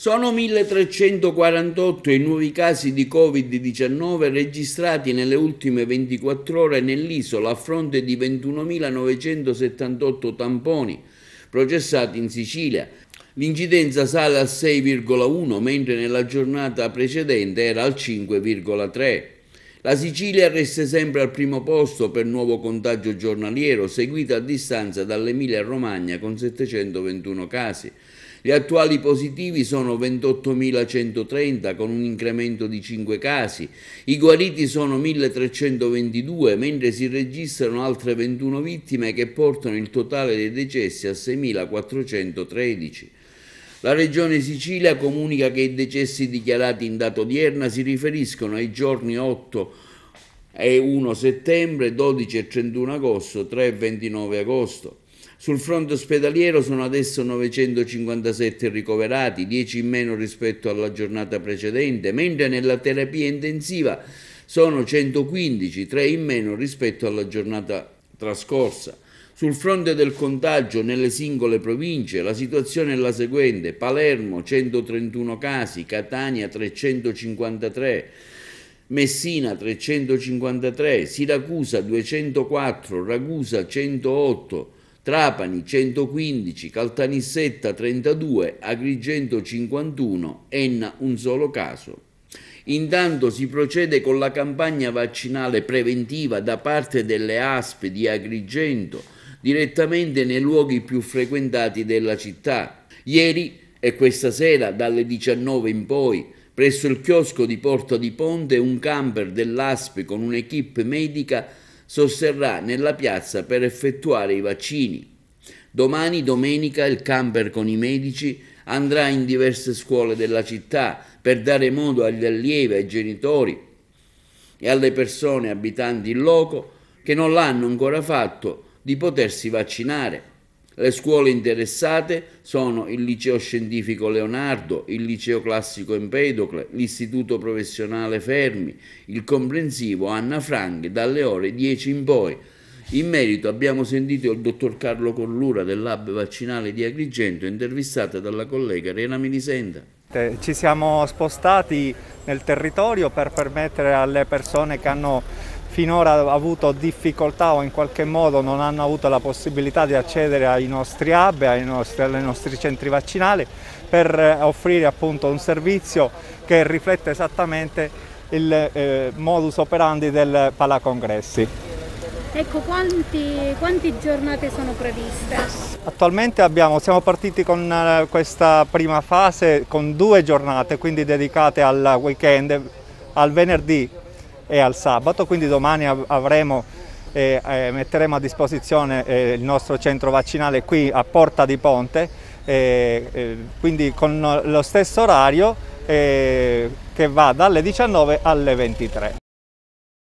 Sono 1348 i nuovi casi di Covid-19 registrati nelle ultime 24 ore nell'isola a fronte di 21.978 tamponi processati in Sicilia. L'incidenza sale al 6,1 mentre nella giornata precedente era al 5,3. La Sicilia resta sempre al primo posto per nuovo contagio giornaliero, seguita a distanza dall'Emilia Romagna con 721 casi. Gli attuali positivi sono 28.130 con un incremento di 5 casi, i guariti sono 1.322 mentre si registrano altre 21 vittime che portano il totale dei decessi a 6.413. La Regione Sicilia comunica che i decessi dichiarati in data odierna si riferiscono ai giorni 8 e 1 settembre, 12 e 31 agosto, 3 e 29 agosto. Sul fronte ospedaliero sono adesso 957 ricoverati, 10 in meno rispetto alla giornata precedente, mentre nella terapia intensiva sono 115, 3 in meno rispetto alla giornata trascorsa. Sul fronte del contagio nelle singole province la situazione è la seguente, Palermo 131 casi, Catania 353, Messina 353, Siracusa 204, Ragusa 108, Trapani 115, Caltanissetta 32, Agrigento 51, Enna un solo caso. Intanto si procede con la campagna vaccinale preventiva da parte delle ASP di Agrigento direttamente nei luoghi più frequentati della città. Ieri e questa sera dalle 19 in poi presso il chiosco di Porta di Ponte un camper dell'ASP con un'equipe medica sosterrà nella piazza per effettuare i vaccini. Domani, domenica, il camper con i medici andrà in diverse scuole della città per dare modo agli allievi, ai genitori e alle persone abitanti in loco che non l'hanno ancora fatto di potersi vaccinare. Le scuole interessate sono il Liceo Scientifico Leonardo, il Liceo Classico Empedocle, l'Istituto Professionale Fermi, il Comprensivo Anna Franchi dalle ore 10 in poi. In merito abbiamo sentito il dottor Carlo Collura del Vaccinale di Agrigento intervistato dalla collega Rena Milisenda. Eh, ci siamo spostati nel territorio per permettere alle persone che hanno finora avuto difficoltà o in qualche modo non hanno avuto la possibilità di accedere ai nostri hub, ai nostri, ai nostri centri vaccinali per eh, offrire appunto un servizio che riflette esattamente il eh, modus operandi del Palacongressi. Ecco, quanti, quante giornate sono previste? Attualmente abbiamo, siamo partiti con eh, questa prima fase con due giornate, quindi dedicate al weekend, al venerdì e al sabato, quindi domani avremo eh, eh, metteremo a disposizione eh, il nostro centro vaccinale qui a Porta di Ponte, eh, quindi con lo stesso orario che va dalle 19 alle 23.